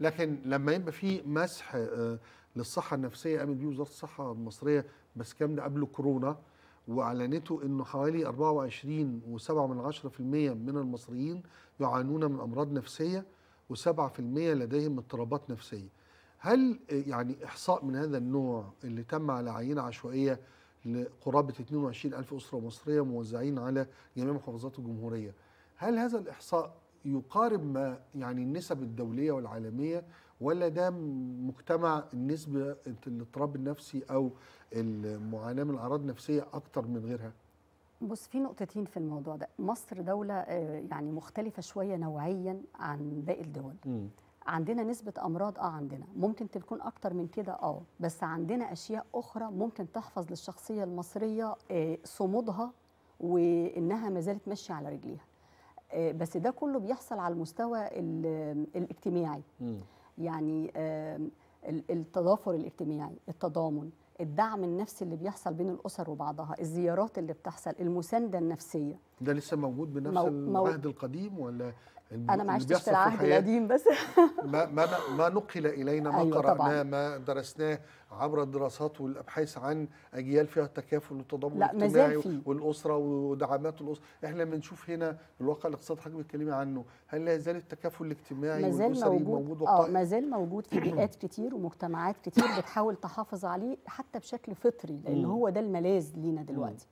لكن لما يبقى في مسح آه، للصحه النفسيه قامت بيه وزاره الصحه المصريه بس الكلام قبل كورونا واعلنته انه حوالي 24 و7 من من المصريين يعانون من امراض نفسيه و7% لديهم اضطرابات نفسيه. هل آه، يعني احصاء من هذا النوع اللي تم على عينه عشوائيه لقرابه 22 الف اسره مصريه موزعين على جميع محافظات الجمهوريه، هل هذا الاحصاء يقارب ما يعني النسب الدوليه والعالميه ولا ده مجتمع النسبه الاضطراب النفسي او المعاناه من اعراض نفسيه اكتر من غيرها؟ بص في نقطتين في الموضوع ده مصر دولة آه، يعني مختلفة شوية نوعيا عن باقي الدول م. عندنا نسبة أمراض آه عندنا ممكن تكون أكتر من كده آه بس عندنا أشياء أخرى ممكن تحفظ للشخصية المصرية آه، صمودها وإنها ما زالت ماشية على رجليها آه، بس ده كله بيحصل على المستوى الاجتماعي يعني التضافر الاجتماعي التضامن الدعم النفسي اللي بيحصل بين الاسر وبعضها الزيارات اللي بتحصل المسانده النفسيه ده لسه موجود بنفس مو... العهد القديم ولا انا ما عشتش في العهد القديم بس ما ما ما نقل الينا ما أيوة قراناه ما درسناه عبر الدراسات والابحاث عن اجيال فيها التكافل والتضامن الاجتماعي والاسره ودعامات الاسره احنا بنشوف هنا الواقع الاقتصادي حضرتك بتتكلمي عنه هل لا يزال التكافل الاجتماعي والاسري موجود, موجود اه ما زال موجود في بيئات كتير ومجتمعات كتير بتحاول تحافظ عليه حتى حتى بشكل فطري لان هو ده الملاذ لينا دلوقتي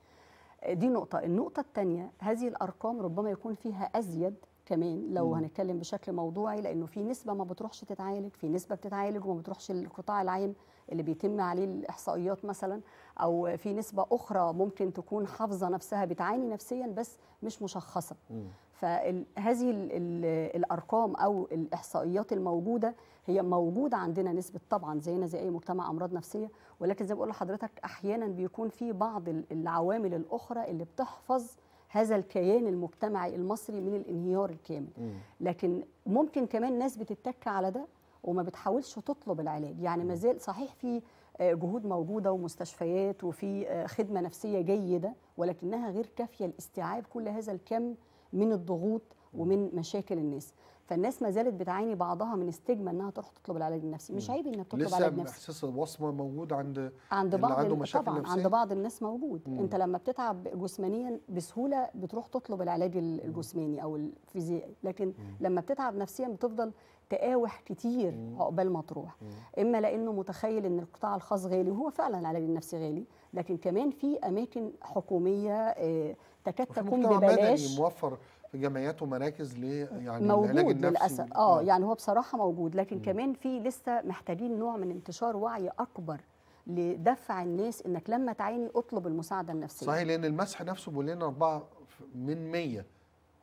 آه، دي نقطه النقطه الثانيه هذه الارقام ربما يكون فيها ازيد كمان لو مم. هنتكلم بشكل موضوعي لانه في نسبه ما بتروحش تتعالج في نسبه بتتعالج وما بتروحش للقطاع العام اللي بيتم عليه الاحصائيات مثلا او في نسبه اخرى ممكن تكون حافظه نفسها بتعاني نفسيا بس مش مشخصه فهذه الارقام او الاحصائيات الموجوده هي موجوده عندنا نسبه طبعا زينا زي اي مجتمع امراض نفسيه ولكن زي ما بقول لحضرتك احيانا بيكون في بعض العوامل الاخرى اللي بتحفظ هذا الكيان المجتمعي المصري من الانهيار الكامل لكن ممكن كمان ناس بتتك على ده وما بتحاولش تطلب العلاج يعني ما زال صحيح في آه، جهود موجوده ومستشفيات وفي آه، خدمه نفسيه جيده ولكنها غير كافيه لاستيعاب كل هذا الكم من الضغوط ومن مشاكل الناس فالناس ما زالت بتعاني بعضها من استجمة انها تروح تطلب العلاج النفسي مش عيب انك تطلب علاج نفسي لسه احساس الوصمه موجود عند عند بعض عنده مشاكل طبعا نفسية. عند بعض الناس موجود مم. انت لما بتتعب جسمانيا بسهوله بتروح تطلب العلاج الجسماني او الفيزيائي لكن مم. لما بتتعب نفسيا بتفضل تقاوح كتير عقبال ما تروح اما لانه متخيل ان القطاع الخاص غالي وهو فعلا العلاج النفسي غالي لكن كمان في اماكن حكوميه آه، تكاد تكون ببلاش موفر جمعيات ومراكز ل يعني موجود للاسف آه،, اه يعني هو بصراحه موجود لكن م. كمان في لسه محتاجين نوع من انتشار وعي اكبر لدفع الناس انك لما تعاني اطلب المساعده النفسيه صحيح لان المسح نفسه بيقول لنا 4 من 100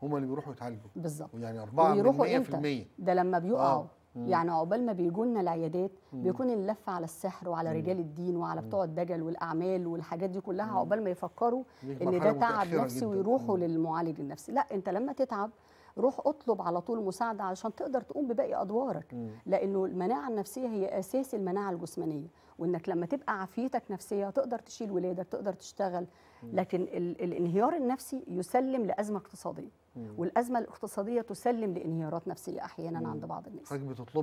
هم اللي بيروحوا يتعالجوا بالظبط يعني 4 من 100% ده لما بيقعوا آه. مم. يعني عقبال ما بيجوا لنا العيادات بيكون اللف على السحر وعلى مم. رجال الدين وعلى بتوع الدجل والاعمال والحاجات دي كلها عقبال ما يفكروا ان ده تعب نفسي ويروحوا للمعالج النفسي لا انت لما تتعب روح اطلب على طول مساعده علشان تقدر تقوم بباقي ادوارك مم. لانه المناعه النفسيه هي اساس المناعه الجسمانيه وانك لما تبقى عافيتك نفسيه تقدر تشيل ولادك تقدر تشتغل مم. لكن الانهيار النفسي يسلم لازمه اقتصاديه والازمه الاقتصاديه تسلم لانهيارات نفسيه احيانا عند بعض الناس